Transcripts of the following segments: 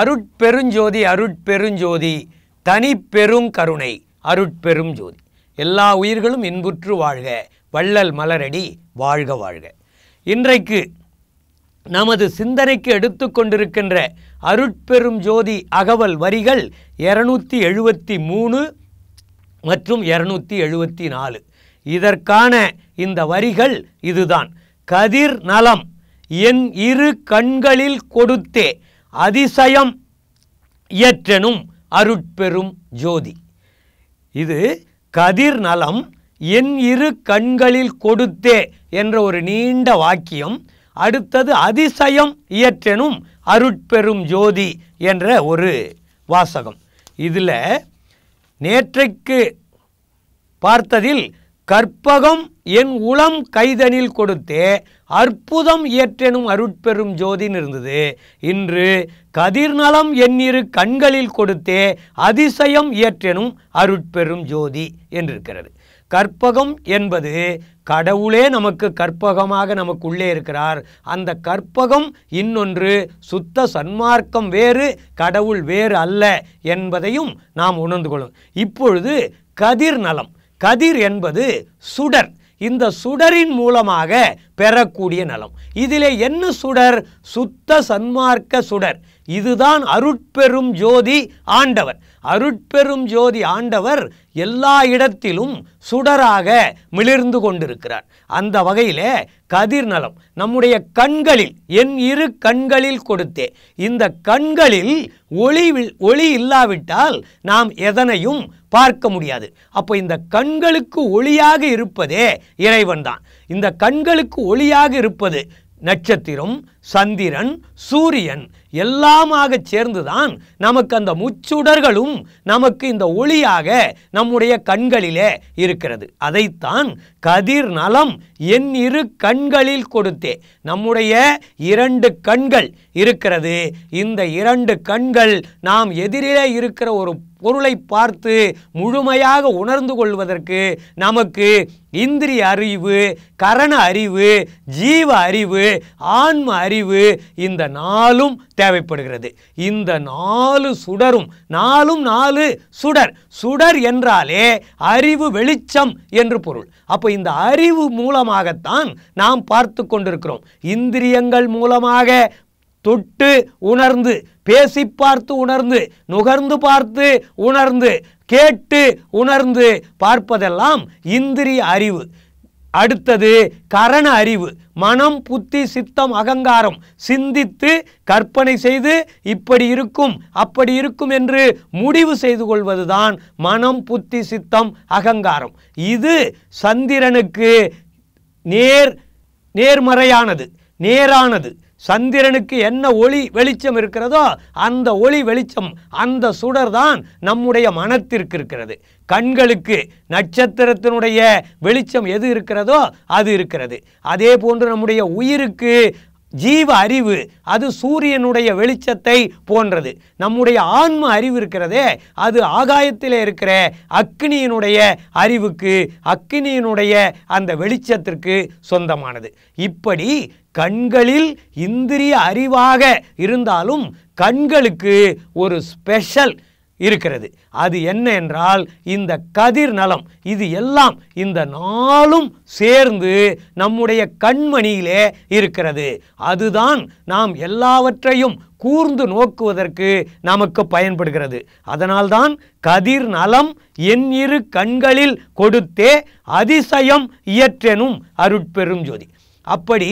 அருட்பெருஞ்சோதி அருட்பெருஞ்சோதி தனி பெரும் கருணை அருட்பெரும் ஜோதி எல்லா உயிர்களும் இன்புற்று வாழ்க வள்ளல் மலரடி வாழ்க வாழ்க இன்றைக்கு நமது சிந்தனைக்கு எடுத்துக்கொண்டிருக்கின்ற அருட்பெரும் ஜோதி அகவல் வரிகள் இரநூத்தி எழுபத்தி மூணு மற்றும் இரநூத்தி எழுபத்தி நாலு இதற்கான இந்த வரிகள் இதுதான் கதிர் நலம் என் இரு கண்களில் கொடுத்தே அதிசயம் இயற்றனும் அருட்பெரும் ஜோதி இது கதிர் நலம் என் இரு கண்களில் கொடுத்தே என்ற ஒரு நீண்ட வாக்கியம் அடுத்தது அதிசயம் இயற்றனும் அருட்பெரும் ஜோதி என்ற ஒரு வாசகம் இதில் நேற்றைக்கு பார்த்ததில் கற்பகம் என் உளம் கைதனில் கொடுத்தே அற்புதம் இயற்றெனும் அருட்பெறும் ஜோதின் இருந்தது இன்று கதிர்நலம் எண்ணிரு கண்களில் கொடுத்தே அதிசயம் இயற்றெனும் அருட்பெறும் ஜோதி என்றிருக்கிறது கற்பகம் என்பது கடவுளே நமக்கு கற்பகமாக நமக்குள்ளே இருக்கிறார் அந்த கற்பகம் இன்னொன்று சுத்த சன்மார்க்கம் வேறு கடவுள் வேறு அல்ல என்பதையும் நாம் உணர்ந்து கொள்ளும் இப்பொழுது கதிர் நலம் கதிர் என்பது சுடர் இந்த சுடரின் மூலமாக பெறக்கூடிய நலம் இதிலே என்ன சுடர் சுத்த சன்மார்க்க சுடர் இதுதான் அருட்பெரும் ஜோதி ஆண்டவர் அருட்பெரும் ஜோதி ஆண்டவர் எல்லா இடத்திலும் சுடராக மிளிர்ந்து கொண்டிருக்கிறார் அந்த வகையில் கதிர் நலம் நம்முடைய கண்களில் என் இரு கண்களில் கொடுத்தே இந்த கண்களில் ஒளி ஒளி இல்லாவிட்டால் நாம் எதனையும் பார்க்க முடியாது அப்போ இந்த கண்களுக்கு ஒளியாக இருப்பதே இறைவன் தான் இந்த கண்களுக்கு ஒளியாக இருப்பது நட்சத்திரம் சந்திரன் சூரியன் எல்லாமாக சேர்ந்துதான் நமக்கு அந்த முச்சுடர்களும் நமக்கு இந்த ஒளியாக நம்முடைய கண்களிலே இருக்கிறது அதைத்தான் கதிர் நலம் என் இரு கண்களில் கொடுத்தே நம்முடைய இரண்டு கண்கள் இருக்கிறது இந்த இரண்டு கண்கள் நாம் எதிரிலே இருக்கிற ஒரு பொருளை பார்த்து முழுமையாக உணர்ந்து கொள்வதற்கு நமக்கு இந்திரிய அறிவு கரண அறிவு ஜீவ அறிவு ஆன்ம அறிவு இந்த நாளும் தேவைப்படுகிறது இந்த நாலு சுடரும் நாலும் நாலு சுடர் சுடர் என்றாலே அறிவு வெளிச்சம் என்று பொருள் அப்போ இந்த அறிவு மூலமாகத்தான் நாம் பார்த்து கொண்டிருக்கிறோம் இந்திரியங்கள் மூலமாக தொட்டு உணர்ந்து பேசி பார்த்து உணர்ந்து நுகர்ந்து பார்த்து உணர்ந்து கேட்டு உணர்ந்து பார்ப்பதெல்லாம் இந்திரிய அறிவு அடுத்தது கரண அறிவு மனம் புத்தி சித்தம் அகங்காரம் சிந்தித்து கற்பனை செய்து இப்படி இருக்கும் அப்படி இருக்கும் என்று முடிவு செய்து கொள்வதுதான் மனம் புத்தி சித்தம் அகங்காரம் இது சந்திரனுக்கு நேர் நேர்மறையானது நேரானது சந்திரனுக்கு என்ன ஒளி வெளிச்சம் இருக்கிறதோ அந்த ஒளி வெளிச்சம் அந்த சுடர் தான் நம்முடைய மனத்திற்கு இருக்கிறது கண்களுக்கு நட்சத்திரத்தினுடைய வெளிச்சம் எது இருக்கிறதோ அது இருக்கிறது அதே போன்று நம்முடைய உயிருக்கு ஜீவ அறிவு அது சூரியனுடைய வெளிச்சத்தை போன்றது நம்முடைய ஆன்ம அறிவு இருக்கிறதே அது ஆகாயத்தில் இருக்கிற அக்னியினுடைய அறிவுக்கு அக்னியினுடைய அந்த வெளிச்சத்திற்கு சொந்தமானது இப்படி கண்களில் இந்திரிய அறிவாக இருந்தாலும் கண்களுக்கு ஒரு ஸ்பெஷல் இருக்கிறது அது என்ன என்றால் இந்த கதிர் நலம் இது எல்லாம் இந்த நாளும் சேர்ந்து நம்முடைய கண்மணியிலே இருக்கிறது அதுதான் நாம் எல்லாவற்றையும் கூர்ந்து நோக்குவதற்கு நமக்கு பயன்படுகிறது அதனால்தான் கதிர் நலம் என் இரு கண்களில் கொடுத்தே அதிசயம் இயற்றெனும் அருட்பெரும் ஜோதி அப்படி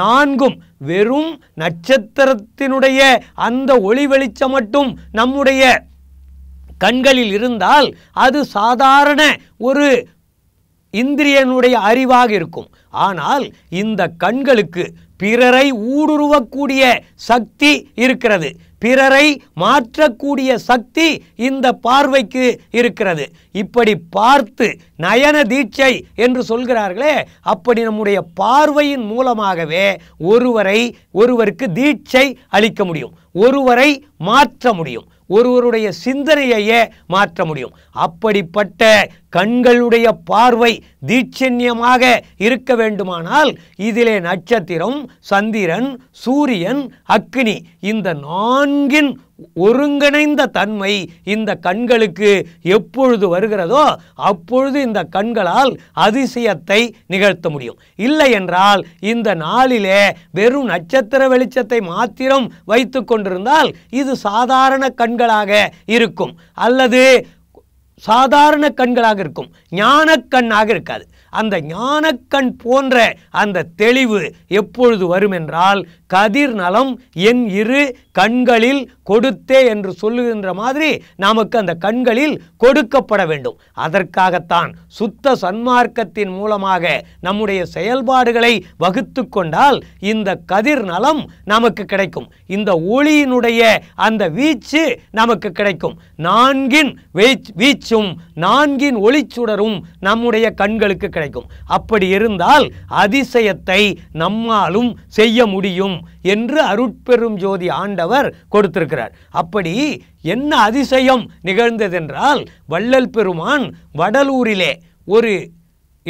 நான்கும் வெறும் நட்சத்திரத்தினுடைய அந்த ஒளி வெளிச்சம் மட்டும் நம்முடைய கண்களில் இருந்தால் அது சாதாரண ஒரு இந்திரியனுடைய அறிவாக இருக்கும் ஆனால் இந்த கண்களுக்கு பிறரை ஊடுருவக்கூடிய சக்தி இருக்கிறது பிறரை மாற்றக்கூடிய சக்தி இந்த பார்வைக்கு இருக்கிறது இப்படி பார்த்து நயன தீட்சை என்று சொல்கிறார்களே அப்படி நம்முடைய பார்வையின் மூலமாகவே ஒருவரை ஒருவருக்கு தீட்சை அளிக்க முடியும் ஒருவரை மாற்ற முடியும் ஒருவருடைய சிந்தனையையே மாற்ற முடியும் அப்படிப்பட்ட கண்களுடைய பார்வை தீட்சண்யமாக இருக்க வேண்டுமானால் இதிலே நட்சத்திரம் சந்திரன் சூரியன் அக்னி இந்த நான்கின் ஒருங்கிணைந்த தன்மை இந்த கண்களுக்கு எப்பொழுது வருகிறதோ அப்பொழுது இந்த கண்களால் அதிசயத்தை நிகழ்த்த முடியும் இல்லை என்றால் இந்த நாளிலே வெறும் நட்சத்திர வெளிச்சத்தை மாத்திரம் வைத்து கொண்டிருந்தால் இது சாதாரண கண்களாக இருக்கும் அல்லது சாதாரண கண்களாக இருக்கும் ஞான கண்ணாக இருக்காது அந்த ஞானக்கண் போன்ற அந்த தெளிவு எப்பொழுது வரும் என்றால் கதிர் நலம் என் இரு கண்களில் கொடுத்தே என்று சொல்லுகின்ற மாதிரி நமக்கு அந்த கண்களில் கொடுக்கப்பட வேண்டும் அதற்காகத்தான் சுத்த சன்மார்க்கத்தின் மூலமாக நம்முடைய செயல்பாடுகளை வகுத்து கொண்டால் இந்த கதிர் நலம் நமக்கு கிடைக்கும் இந்த ஒளியினுடைய அந்த வீச்சு நமக்கு கிடைக்கும் நான்கின் வீச்சும் நான்கின் ஒளிச்சுடரும் நம்முடைய கண்களுக்கு கிடைக்கும் கிடைக்கும் அப்படி இருந்தால் அதிசயத்தை நம்மாலும் செய்ய முடியும் என்று அருட்பெரும் ஜோதி ஆண்டவர் கொடுத்திருக்கிறார் அப்படி என்ன அதிசயம் நிகழ்ந்ததென்றால் வள்ளல் பெருமான் வடலூரிலே ஒரு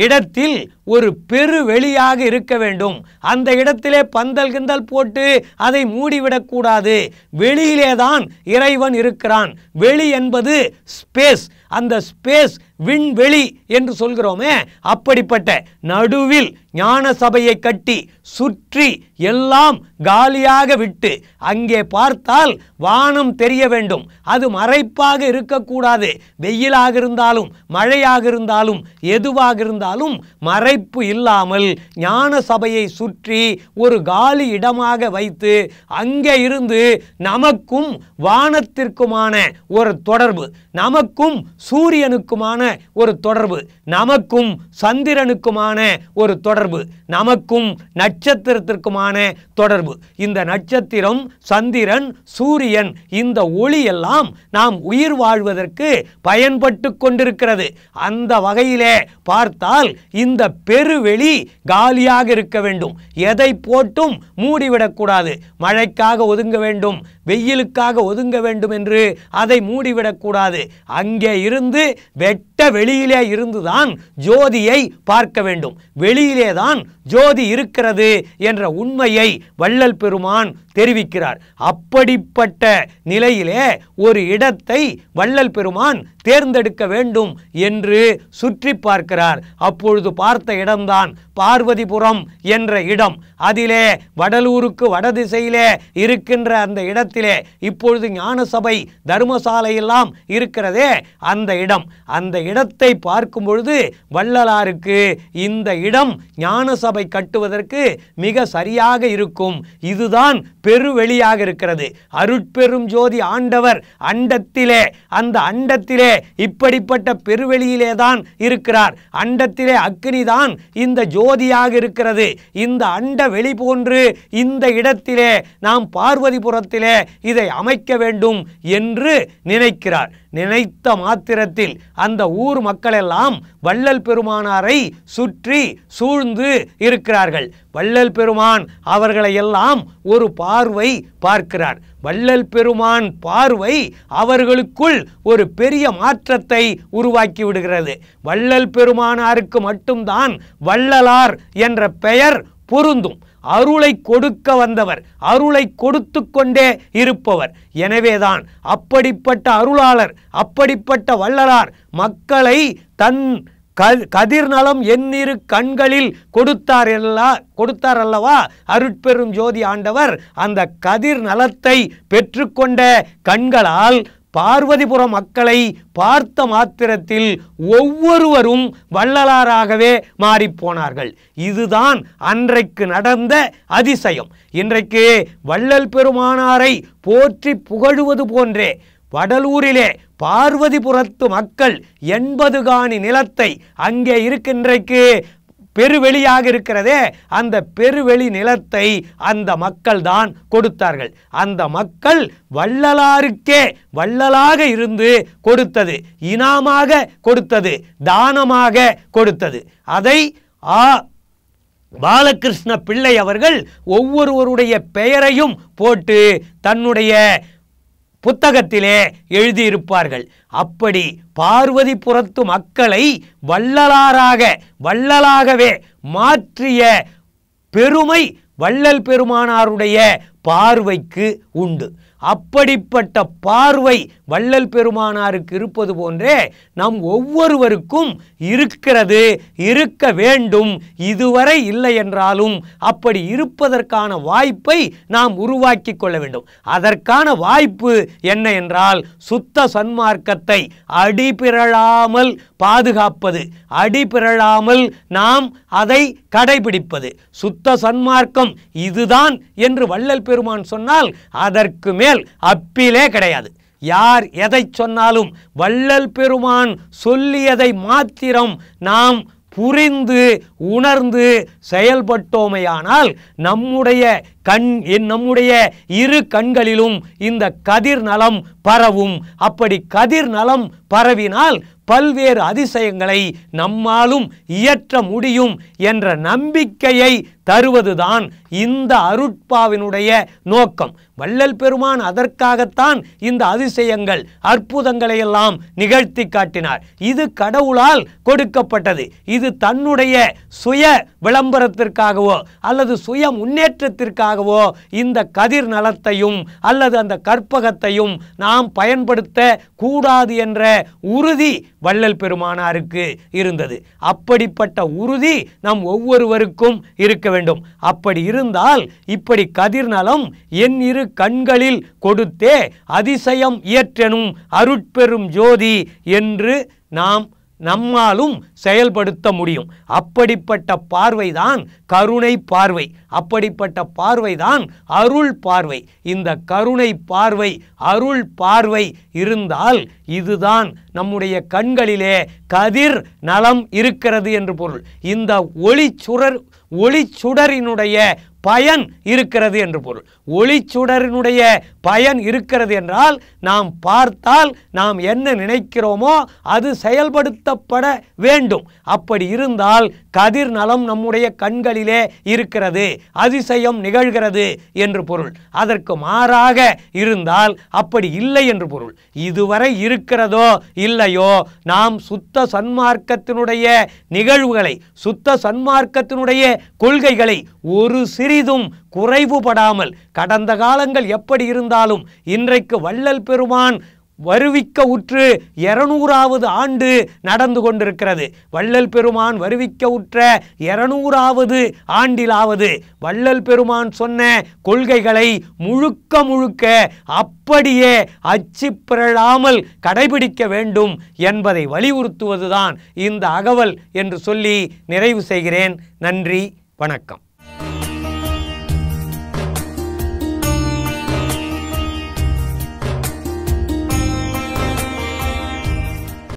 இடத்தில் ஒரு பெரு வெளியாக இருக்க வேண்டும் அந்த இடத்திலே பந்தல் கிந்தல் போட்டு அதை மூடிவிடக்கூடாது வெளியிலே தான் இறைவன் இருக்கிறான் வெளி என்பது ஸ்பேஸ் அந்த ஸ்பேஸ் விண்வெளி என்று சொல்கிறோமே அப்படிப்பட்ட நடுவில் ஞான சபையை கட்டி சுற்றி எல்லாம் காலியாக விட்டு அங்கே பார்த்தால் வானம் தெரிய வேண்டும் அது மறைப்பாக இருக்கக்கூடாது வெயிலாக இருந்தாலும் மழையாக இருந்தாலும் எதுவாக இருந்தாலும் மறைப்பு இல்லாமல் ஞான சபையை சுற்றி ஒரு காலி இடமாக வைத்து அங்கே இருந்து நமக்கும் வானத்திற்குமான ஒரு தொடர்பு நமக்கும் சூரியனுக்குமான ஒரு தொடர்பு நமக்கும் சந்திரனுக்குமான ஒரு தொடர்பு நமக்கும் நட்சத்திரத்திற்குமான தொடர்பு இந்த நட்சத்திரம் சந்திரன் சூரியன் இந்த ஒளி எல்லாம் நாம் உயிர் வாழ்வதற்கு பயன்பட்டு கொண்டிருக்கிறது அந்த வகையிலே பார்த்தால் இந்த பெருவெளி காலியாக இருக்க வேண்டும் எதை போட்டும் மூடிவிடக்கூடாது மழைக்காக ஒதுங்க வேண்டும் வெயிலுக்காக ஒதுங்க வேண்டும் என்று அதை மூடிவிடக்கூடாது அங்கே இருந்து வெட்ட விட்ட வெளியிலே இருந்துதான் ஜோதியை பார்க்க வேண்டும் வெளியிலே தான் ஜோதி இருக்கிறது என்ற உண்மையை வள்ளல் பெருமான் தெரிவிக்கிறார் அப்படிப்பட்ட நிலையிலே ஒரு இடத்தை வள்ளல் பெருமான் தேர்ந்தெடுக்க வேண்டும் என்று சுற்றி பார்க்கிறார் அப்பொழுது பார்த்த இடம்தான் பார்வதிபுரம் என்ற இடம் அதிலே வடலூருக்கு வடதிசையிலே இருக்கின்ற அந்த இடத்திலே இப்பொழுது ஞானசபை தர்மசாலையெல்லாம் இருக்கிறதே அந்த இடம் அந்த இடத்தை பார்க்கும் பொழுது வள்ளலாருக்கு இந்த இடம் ஞான சபை கட்டுவதற்கு மிக சரியாக இருக்கும் இதுதான் பெருவெளியாக இருக்கிறது அருட்பெரும் ஜோதி ஆண்டவர் அண்டத்திலே அந்த அண்டத்திலே இப்படிப்பட்ட பெருவெளியிலே தான் இருக்கிறார் அண்டத்திலே அக்னி தான் இந்த ஜோதியாக இருக்கிறது இந்த அண்ட வெளி போன்று இந்த இடத்திலே நாம் பார்வதிபுரத்திலே இதை அமைக்க வேண்டும் என்று நினைக்கிறார் நினைத்த மாத்திரத்தில் அந்த ஊர் மக்களெல்லாம் வள்ளல் பெருமானாரை சுற்றி சூழ்ந்து இருக்கிறார்கள் வள்ளல் பெருமான் அவர்களை எல்லாம் ஒரு பார்வை பார்க்கிறார் வள்ளல் பெருமான் பார்வை அவர்களுக்குள் ஒரு பெரிய மாற்றத்தை உருவாக்கி விடுகிறது வள்ளல் பெருமானாருக்கு மட்டும்தான் வள்ளலார் என்ற பெயர் பொருந்தும் அருளை கொடுக்க வந்தவர் அருளை கொடுத்து கொண்டே இருப்பவர் எனவேதான் அப்படிப்பட்ட அருளாளர் அப்படிப்பட்ட வல்லரார் மக்களை தன் கதிர்நலம் எந்நிரு கண்களில் கொடுத்தார் எல்லா கொடுத்தார் அல்லவா அருட்பெரும் ஜோதி ஆண்டவர் அந்த கதிர் நலத்தை பெற்றுக்கொண்ட கண்களால் பார்வதிபுர மக்களை பார்த்த மாத்திரத்தில் ஒவ்வொருவரும் வள்ளலாராகவே மாறிப்போனார்கள் இதுதான் அன்றைக்கு நடந்த அதிசயம் இன்றைக்கு வள்ளல் பெருமானாரை போற்றி புகழுவது போன்றே வடலூரிலே பார்வதிபுரத்து மக்கள் எண்பது காணி நிலத்தை அங்கே இருக்கின்றைக்கு பெருவெளியாக இருக்கிறதே அந்த பெருவெளி நிலத்தை அந்த மக்கள் தான் கொடுத்தார்கள் அந்த மக்கள் வள்ளலாருக்கே வள்ளலாக இருந்து கொடுத்தது இனாமாக கொடுத்தது தானமாக கொடுத்தது அதை ஆ பாலகிருஷ்ண பிள்ளை அவர்கள் ஒவ்வொருவருடைய பெயரையும் போட்டு தன்னுடைய புத்தகத்திலே எழுதியிருப்பார்கள் அப்படி பார்வதி புறத்து மக்களை வள்ளலாராக வள்ளலாகவே மாற்றிய பெருமை வள்ளல் பெருமானாருடைய பார்வைக்கு உண்டு அப்படிப்பட்ட பார்வை வள்ளல் பெருமானாருக்கு இருப்பது போன்றே நம் ஒவ்வொருவருக்கும் இருக்கிறது இருக்க வேண்டும் இதுவரை இல்லை என்றாலும் அப்படி இருப்பதற்கான வாய்ப்பை நாம் உருவாக்கி கொள்ள வேண்டும் அதற்கான வாய்ப்பு என்ன என்றால் சுத்த சன்மார்க்கத்தை அடிபிரளாமல் பாதுகாப்பது அடிபிரளாமல் நாம் அதை கடைபிடிப்பது சுத்த சன்மார்க்கம் இதுதான் என்று வள்ளல் பெருமான் சொன்னால் அதற்கு மேல் மேல் அப்பிலே கிடையாது யார் எதை சொன்னாலும் வள்ளல் பெருமான் சொல்லியதை மாத்திரம் நாம் புரிந்து உணர்ந்து செயல்பட்டோமையானால் நம்முடைய கண் நம்முடைய இரு கண்களிலும் இந்த கதிர் நலம் பரவும் அப்படி கதிர் நலம் பரவினால் பல்வேறு அதிசயங்களை நம்மாலும் இயற்ற முடியும் என்ற நம்பிக்கையை தருவதுதான் இந்த அருட்பாவினுடைய நோக்கம் வள்ளல் பெருமான் அதற்காகத்தான் இந்த அதிசயங்கள் அற்புதங்களை எல்லாம் நிகழ்த்தி காட்டினார் இது கடவுளால் கொடுக்கப்பட்டது இது தன்னுடைய சுய விளம்பரத்திற்காகவோ அல்லது சுய முன்னேற்றத்திற்காகவோ இந்த கதிர் நலத்தையும் அல்லது அந்த கற்பகத்தையும் நாம் பயன்படுத்த கூடாது என்ற உறுதி வள்ளல் பெருமானாருக்கு இருந்தது அப்படிப்பட்ட உறுதி நம் ஒவ்வொருவருக்கும் இருக்க வேண்டும் அப்படி இருந்தால் இப்படி கதிர்நலம் என் இரு கண்களில் கொடுத்தே அதிசயம் இயற்றெனும் அருட்பெரும் ஜோதி என்று நாம் நம்மாலும் செயல்படுத்த முடியும் அப்படிப்பட்ட பார்வைதான் கருணை பார்வை அப்படிப்பட்ட பார்வைதான் அருள் பார்வை இந்த கருணை பார்வை அருள் பார்வை இருந்தால் இதுதான் நம்முடைய கண்களிலே கதிர் நலம் இருக்கிறது என்று பொருள் இந்த ஒளி சுடர் ஒளி சுடரினுடைய பயன் இருக்கிறது என்று பொருள் ஒளிச்சுடரினுடைய பயன் இருக்கிறது என்றால் நாம் பார்த்தால் நாம் என்ன நினைக்கிறோமோ அது செயல்படுத்தப்பட வேண்டும் அப்படி இருந்தால் கதிர் நலம் நம்முடைய கண்களிலே இருக்கிறது அதிசயம் நிகழ்கிறது என்று பொருள் அதற்கு மாறாக இருந்தால் அப்படி இல்லை என்று பொருள் இதுவரை இருக்கிறதோ இல்லையோ நாம் சுத்த சன்மார்க்கத்தினுடைய நிகழ்வுகளை சுத்த சன்மார்க்கத்தினுடைய கொள்கைகளை ஒரு சிறு சிறிதும் குறைவுபடாமல் கடந்த காலங்கள் எப்படி இருந்தாலும் இன்றைக்கு வள்ளல் பெருமான் வருவிக்க உற்று இருநூறாவது ஆண்டு நடந்து கொண்டிருக்கிறது வள்ளல் பெருமான் வருவிக்க உற்ற இருநூறாவது ஆண்டிலாவது வள்ளல் பெருமான் சொன்ன கொள்கைகளை முழுக்க முழுக்க அப்படியே அச்சுப்பிரழாமல் கடைபிடிக்க வேண்டும் என்பதை வலியுறுத்துவதுதான் இந்த அகவல் என்று சொல்லி நிறைவு செய்கிறேன் நன்றி வணக்கம்